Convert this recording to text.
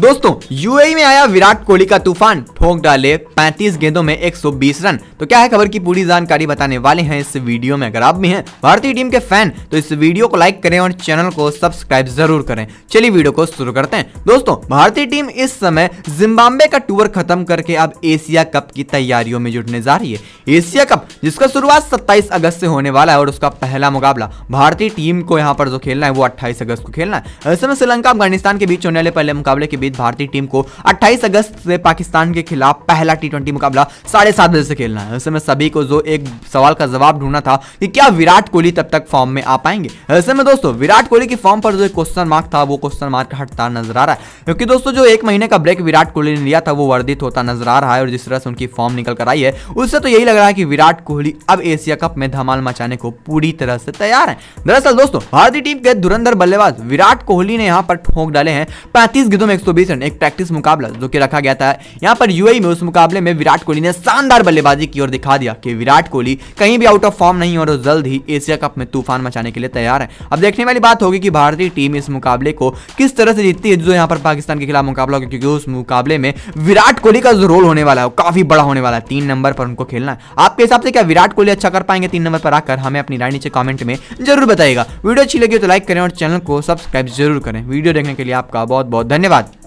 दोस्तों UAE e में आया विराट कोहली का तूफान ठोक डाले 35 गेंदों में 120 रन तो क्या है खबर की पूरी जानकारी बताने वाले हैं इस वीडियो में अगर आप भी हैं भारतीय टीम के फैन तो इस वीडियो को लाइक करें और चैनल को सब्सक्राइब जरूर करें चलिए वीडियो को शुरू करते हैं दोस्तों भारतीय टीम इस समय जिम्बाब्वे का टूर खत्म करके अब एशिया कप की तैयारियों में जुटने जा रही है एशिया कप जिसका शुरुआत सत्ताईस अगस्त से होने वाला है और उसका पहला मुकाबला भारतीय टीम को यहाँ पर जो खेलना है वो अट्ठाईस अगस्त को खेलना है ऐसे में श्रीलंका अफगानिस्तान के बीच होने वाले पहले मुकाबले के बीच भारतीय टीम को अट्ठाईस अगस्त से पाकिस्तान के खिलाफ पहला टी मुकाबला साढ़े सात बजे से खेलना है उसमें सभी को जो एक सवाल का जवाब ढूंढना था कि क्या विराट कोहली तब तक फॉर्म में आ पाएंगे ऐसे में दोस्तों विराट कोहली की फॉर्म पर जो क्वेश्चन मार्क था वो क्वेश्चन मार्क हटता नजर आ रहा है क्योंकि दोस्तों जो एक महीने का ब्रेक विराट कोहली ने लिया था वो वर्धित होता नजर आ रहा है और जिस तरह से उनकी फॉर्म निकल कर आई है उससे तो यही लग रहा है कि विराट कोहली अब एशिया कप में धमाल मचाने को पूरी तरह से तैयार है दरअसल दोस्तों भारतीय टीम के धुरंधर बल्लेबाज विराट कोहली ने यहाँ पर ठोक डाले हैं पैंतीस गेंदों में एक बीस रन एक प्रैक्टिस मुकाबला जो कि रखा गया था यहाँ पर यूएई e में उस मुकाबले में विराट कोहली ने शानदार बल्लेबाजी की और दिखा दिया कि विराट कोहली कहीं भी आउट ऑफ फॉर्म नहीं और जल्द ही एशिया कप में तूफान मचाने के लिए तैयार है अब देखने वाली बात होगी कि भारतीय टीम इस मुकाबले को किस तरह से जीतती है जो यहाँ पर पाकिस्तान के खिलाफ मुकाबला होगा क्योंकि उस मुकाबले में विराट कोहली का जो रोल होने वाला है काफी बड़ा होने वाला है तीन नंबर पर उनको खेलना है आपके हिसाब से क्या विराट कोहली अच्छा कर पाएंगे तीन नंबर पर आकर हमें अपनी राय नीचे कॉमेंट में जरूर बताएगा वीडियो अच्छी लगी तो लाइक करें और चैनल को सब्सक्राइब जरूर करें वीडियो देखने के लिए आपका बहुत बहुत धन्यवाद